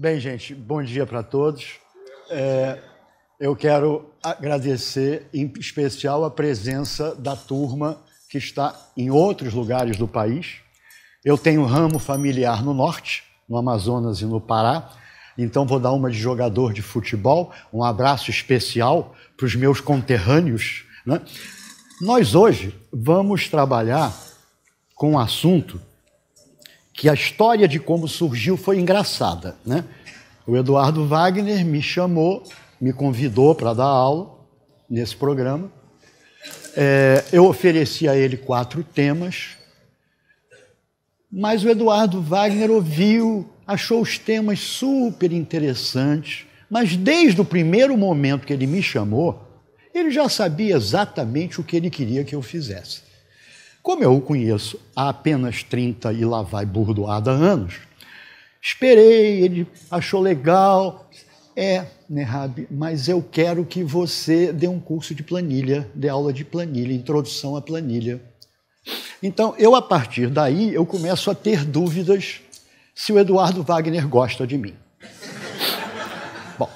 Bem, gente, bom dia para todos. É, eu quero agradecer em especial a presença da turma que está em outros lugares do país. Eu tenho ramo familiar no norte, no Amazonas e no Pará, então vou dar uma de jogador de futebol. Um abraço especial para os meus conterrâneos. Né? Nós hoje vamos trabalhar com um assunto que a história de como surgiu foi engraçada. Né? O Eduardo Wagner me chamou, me convidou para dar aula nesse programa. É, eu ofereci a ele quatro temas, mas o Eduardo Wagner ouviu, achou os temas super interessantes, mas desde o primeiro momento que ele me chamou, ele já sabia exatamente o que ele queria que eu fizesse. Como eu o conheço há apenas 30 e lá vai burdoada anos, esperei, ele achou legal. É, Nerab, né, mas eu quero que você dê um curso de planilha, dê aula de planilha, introdução à planilha. Então, eu a partir daí, eu começo a ter dúvidas se o Eduardo Wagner gosta de mim. Bom,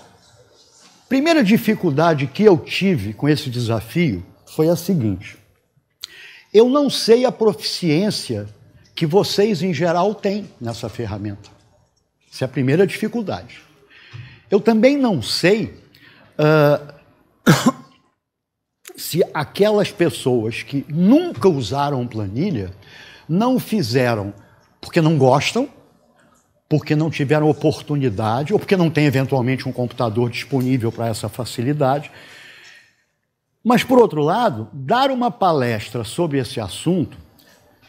primeira dificuldade que eu tive com esse desafio foi a seguinte. Eu não sei a proficiência que vocês, em geral, têm nessa ferramenta. Essa é a primeira dificuldade. Eu também não sei uh, se aquelas pessoas que nunca usaram planilha não fizeram porque não gostam, porque não tiveram oportunidade ou porque não tem eventualmente um computador disponível para essa facilidade. Mas, por outro lado, dar uma palestra sobre esse assunto,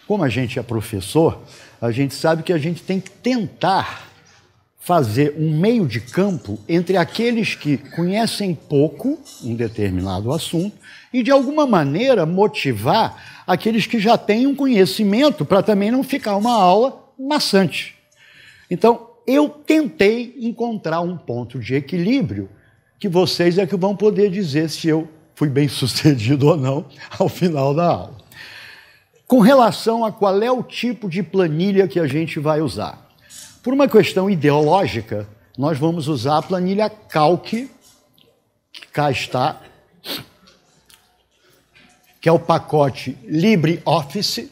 como a gente é professor, a gente sabe que a gente tem que tentar fazer um meio de campo entre aqueles que conhecem pouco um determinado assunto e, de alguma maneira, motivar aqueles que já têm um conhecimento para também não ficar uma aula maçante. Então, eu tentei encontrar um ponto de equilíbrio que vocês é que vão poder dizer se eu fui bem sucedido ou não ao final da aula. Com relação a qual é o tipo de planilha que a gente vai usar. Por uma questão ideológica, nós vamos usar a planilha Calc, que cá está, que é o pacote LibreOffice.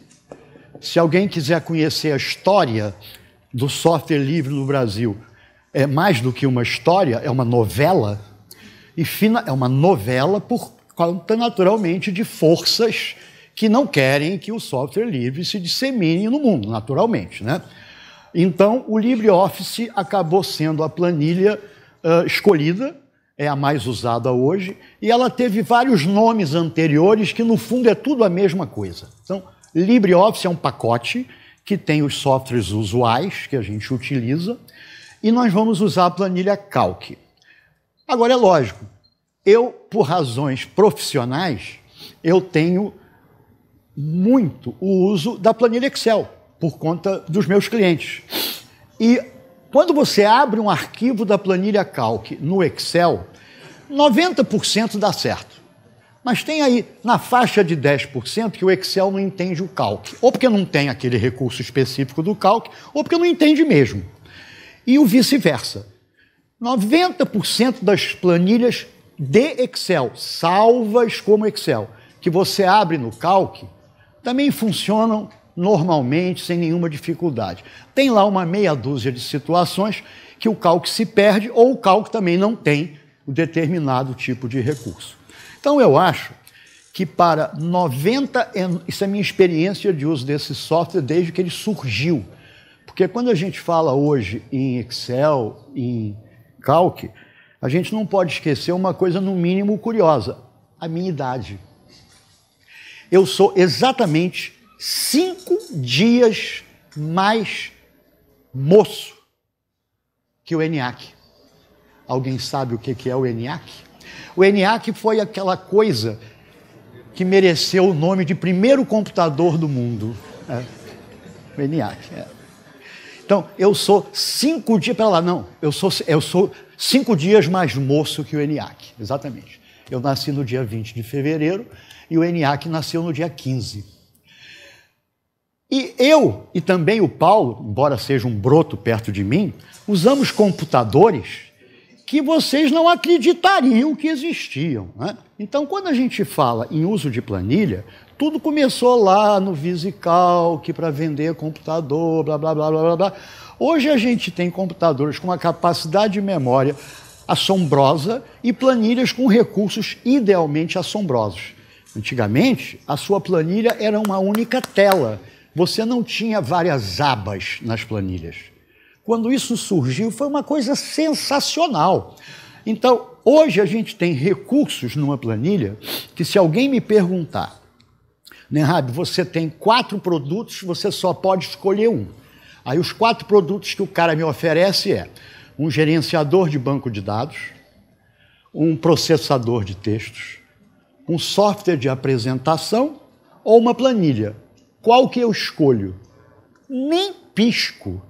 Se alguém quiser conhecer a história do software livre no Brasil, é mais do que uma história, é uma novela. E fina, é uma novela por falta naturalmente de forças que não querem que o software livre se dissemine no mundo, naturalmente. Né? Então, o LibreOffice acabou sendo a planilha uh, escolhida, é a mais usada hoje, e ela teve vários nomes anteriores que, no fundo, é tudo a mesma coisa. Então, LibreOffice é um pacote que tem os softwares usuais que a gente utiliza, e nós vamos usar a planilha Calc. Agora, é lógico, eu, por razões profissionais, eu tenho muito o uso da planilha Excel por conta dos meus clientes. E quando você abre um arquivo da planilha Calc no Excel, 90% dá certo. Mas tem aí na faixa de 10% que o Excel não entende o Calc, ou porque não tem aquele recurso específico do Calc, ou porque não entende mesmo. E o vice-versa. 90% das planilhas de Excel, salvas como Excel, que você abre no Calc, também funcionam normalmente, sem nenhuma dificuldade. Tem lá uma meia dúzia de situações que o Calc se perde ou o Calc também não tem um determinado tipo de recurso. Então eu acho que para 90, isso é minha experiência de uso desse software desde que ele surgiu. Porque quando a gente fala hoje em Excel, em Calc, a gente não pode esquecer uma coisa, no mínimo, curiosa: a minha idade. Eu sou exatamente cinco dias mais moço que o ENIAC. Alguém sabe o que é o ENIAC? O ENIAC foi aquela coisa que mereceu o nome de primeiro computador do mundo. É. O ENIAC. É. Então, eu sou cinco dias para lá, não, eu sou, eu sou cinco dias mais moço que o ENIAC, exatamente. Eu nasci no dia 20 de fevereiro e o ENIAC nasceu no dia 15. E eu e também o Paulo, embora seja um broto perto de mim, usamos computadores que vocês não acreditariam que existiam. Né? Então, quando a gente fala em uso de planilha, tudo começou lá no que para vender computador, blá, blá, blá, blá, blá. Hoje a gente tem computadores com uma capacidade de memória assombrosa e planilhas com recursos idealmente assombrosos. Antigamente, a sua planilha era uma única tela. Você não tinha várias abas nas planilhas. Quando isso surgiu, foi uma coisa sensacional. Então, hoje a gente tem recursos numa planilha que, se alguém me perguntar Nenhad, você tem quatro produtos, você só pode escolher um. Aí os quatro produtos que o cara me oferece é um gerenciador de banco de dados, um processador de textos, um software de apresentação ou uma planilha. Qual que eu escolho? Nem pisco.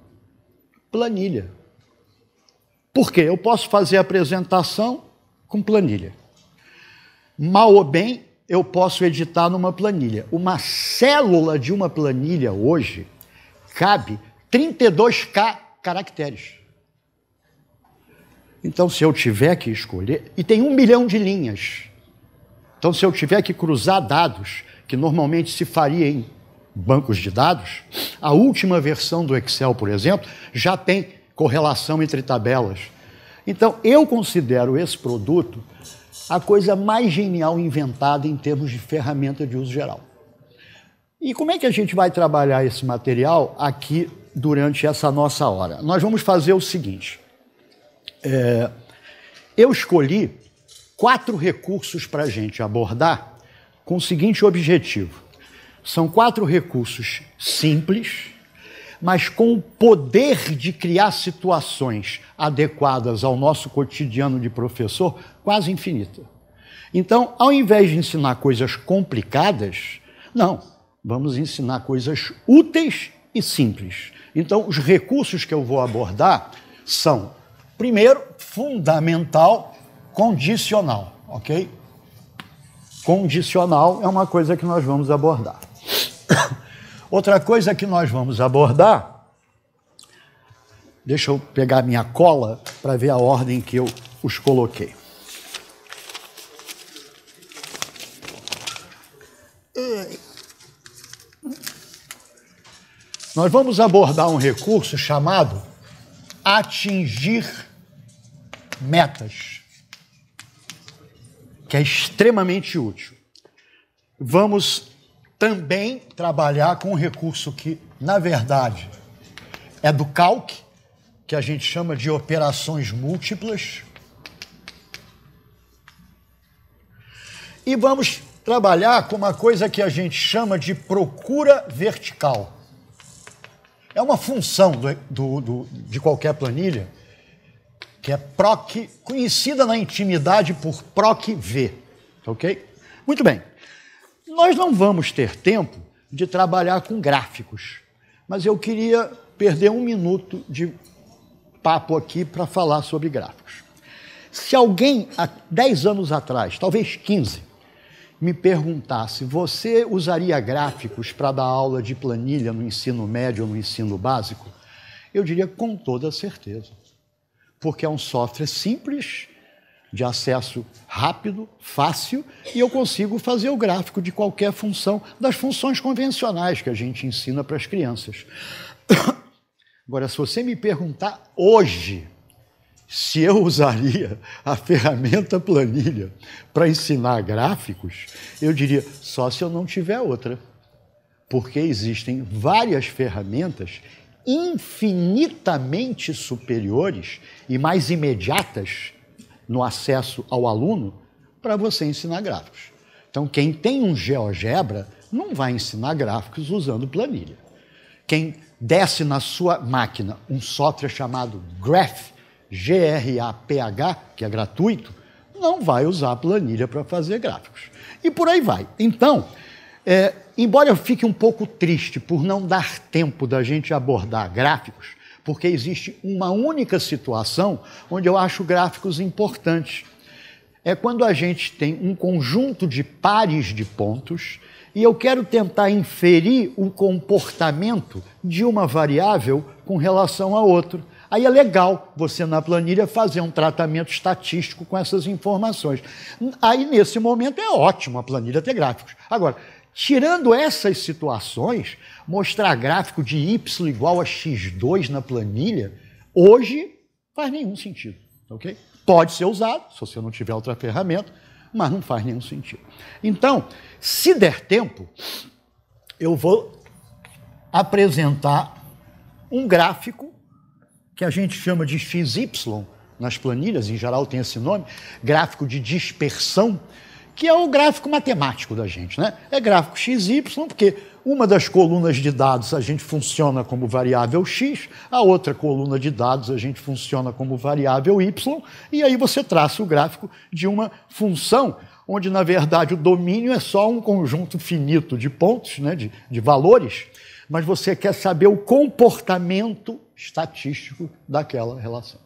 Planilha. Porque eu posso fazer apresentação com planilha. Mal ou bem, eu posso editar numa planilha. Uma célula de uma planilha hoje cabe 32K caracteres. Então, se eu tiver que escolher. E tem um milhão de linhas. Então, se eu tiver que cruzar dados, que normalmente se faria em bancos de dados, a última versão do Excel, por exemplo, já tem correlação entre tabelas. Então, eu considero esse produto a coisa mais genial inventada em termos de ferramenta de uso geral. E como é que a gente vai trabalhar esse material aqui durante essa nossa hora? Nós vamos fazer o seguinte: é, eu escolhi quatro recursos para a gente abordar com o seguinte objetivo. São quatro recursos simples, mas com o poder de criar situações adequadas ao nosso cotidiano de professor quase infinita. Então, ao invés de ensinar coisas complicadas, não, vamos ensinar coisas úteis e simples. Então, os recursos que eu vou abordar são, primeiro, fundamental, condicional, ok? Condicional é uma coisa que nós vamos abordar. Outra coisa que nós vamos abordar, deixa eu pegar minha cola para ver a ordem que eu os coloquei. Nós vamos abordar um recurso chamado atingir metas, que é extremamente útil. Vamos também trabalhar com um recurso que, na verdade, é do CALC, que a gente chama de operações múltiplas. E vamos trabalhar com uma coisa que a gente chama de procura vertical. É uma função do, do, do, de qualquer planilha que é PROC, conhecida na intimidade por PROC-V. Ok? Muito bem. Nós não vamos ter tempo de trabalhar com gráficos, mas eu queria perder um minuto de papo aqui para falar sobre gráficos. Se alguém, há 10 anos atrás, talvez 15, me perguntasse: você usaria gráficos para dar aula de planilha no ensino médio ou no ensino básico? Eu diria com toda certeza, porque é um software simples de acesso rápido, fácil, e eu consigo fazer o gráfico de qualquer função, das funções convencionais que a gente ensina para as crianças. Agora, se você me perguntar hoje se eu usaria a ferramenta planilha para ensinar gráficos, eu diria só se eu não tiver outra. Porque existem várias ferramentas infinitamente superiores e mais imediatas no acesso ao aluno para você ensinar gráficos. Então, quem tem um GeoGebra não vai ensinar gráficos usando planilha. Quem desce na sua máquina um software chamado Graph, G-R-A-P-H, que é gratuito, não vai usar planilha para fazer gráficos. E por aí vai. Então, é, embora eu fique um pouco triste por não dar tempo da gente abordar gráficos, porque existe uma única situação onde eu acho gráficos importantes. É quando a gente tem um conjunto de pares de pontos e eu quero tentar inferir o comportamento de uma variável com relação a outra. Aí é legal você, na planilha, fazer um tratamento estatístico com essas informações. Aí, nesse momento, é ótimo a planilha ter gráficos. Agora, Tirando essas situações, mostrar gráfico de y igual a x2 na planilha, hoje faz nenhum sentido, tá ok? Pode ser usado, se você não tiver outra ferramenta, mas não faz nenhum sentido. Então, se der tempo, eu vou apresentar um gráfico que a gente chama de XY nas planilhas, em geral tem esse nome, gráfico de dispersão que é o gráfico matemático da gente, né? É gráfico XY, porque uma das colunas de dados a gente funciona como variável X, a outra coluna de dados a gente funciona como variável Y, e aí você traça o gráfico de uma função onde, na verdade, o domínio é só um conjunto finito de pontos, né, de, de valores, mas você quer saber o comportamento estatístico daquela relação.